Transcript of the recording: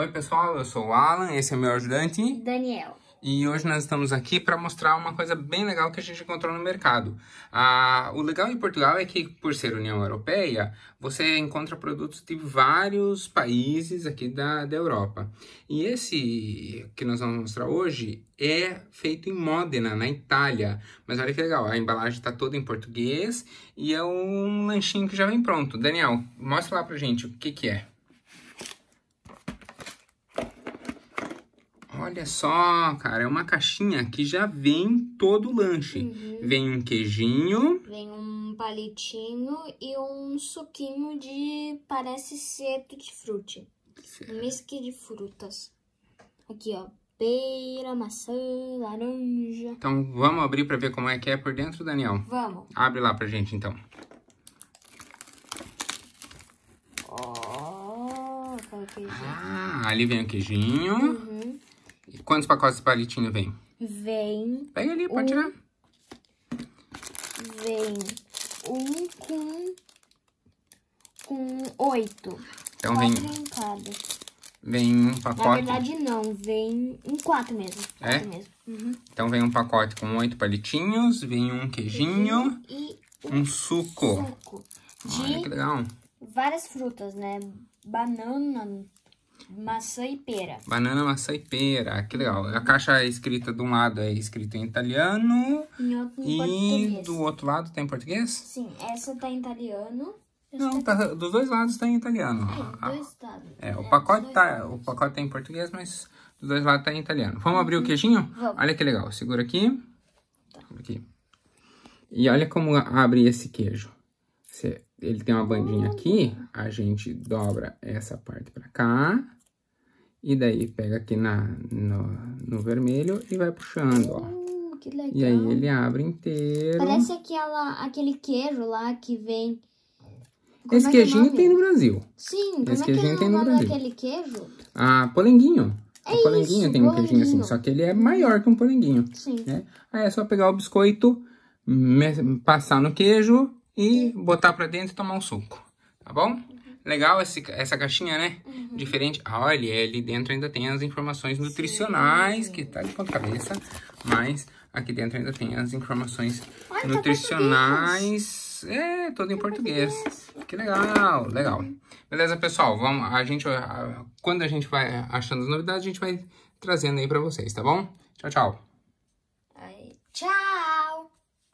Oi pessoal, eu sou o Alan, esse é meu ajudante Daniel. E hoje nós estamos aqui para mostrar uma coisa bem legal que a gente encontrou no mercado. Ah, o legal em Portugal é que, por ser União Europeia, você encontra produtos de vários países aqui da, da Europa. E esse que nós vamos mostrar hoje é feito em Modena, na Itália. Mas olha que legal, a embalagem está toda em português e é um lanchinho que já vem pronto. Daniel, mostra lá para gente o que, que é. Olha só, cara, é uma caixinha que já vem todo o lanche. Uhum. Vem um queijinho. Vem um palitinho e um suquinho de, parece ser tutti-frutti. Misque de frutas. Aqui, ó. Pera, maçã, laranja. Então, vamos abrir pra ver como é que é por dentro, Daniel? Vamos. Abre lá pra gente, então. Ó, oh, ah, ali vem o queijinho. Uhum. E quantos pacotes de palitinho vem? Vem... Pega ali, pode um... tirar. Vem um com... com oito. Então quatro vem... Vem um pacote... Na verdade, não. Vem um quatro mesmo. Quatro é? Mesmo. Uhum. Então, vem um pacote com oito palitinhos, vem um queijinho... E um, um suco. suco. De Olha, que legal. várias frutas, né? Banana, Maçã e pera. Banana, maçã e pera. Que legal. A caixa é escrita de um lado é escrita em italiano. Em outro, em e português. do outro lado tem em português? Sim, essa tá em italiano. Não, tá, tá, dos dois lados tá em italiano. É, ah, dois lados. É, o é, pacote, tá, o pacote tá em português, mas dos dois lados tá em italiano. Vamos abrir o uhum. queijinho? Vamos. Olha que legal. Segura aqui. Tá. aqui. E olha como abre esse queijo. Você, ele tem uma bandinha aqui, a gente dobra essa parte pra cá. E daí pega aqui na, no, no vermelho e vai puxando, ó. Uh, e aí ele abre inteiro. Parece aquela, aquele queijo lá que vem... Como Esse é queijinho tem no Brasil. Sim, como queijinho é que é o nome daquele queijo? Ah, polenguinho. É o polenguinho isso, tem um polenguinho. queijinho assim, só que ele é maior que um polenguinho. Sim. Né? Aí é só pegar o biscoito, passar no queijo e botar pra dentro e tomar um suco, tá bom? Legal esse, essa caixinha, né? Uhum. Diferente. Ah, olha, ali dentro ainda tem as informações nutricionais, Sim. que tá de ponta cabeça. Mas aqui dentro ainda tem as informações Olha, tá nutricionais. é, todo em português. Que legal, legal. Uhum. Beleza, pessoal? Vamos, a gente, quando a gente vai achando as novidades, a gente vai trazendo aí pra vocês, tá bom? Tchau, tchau. tchau!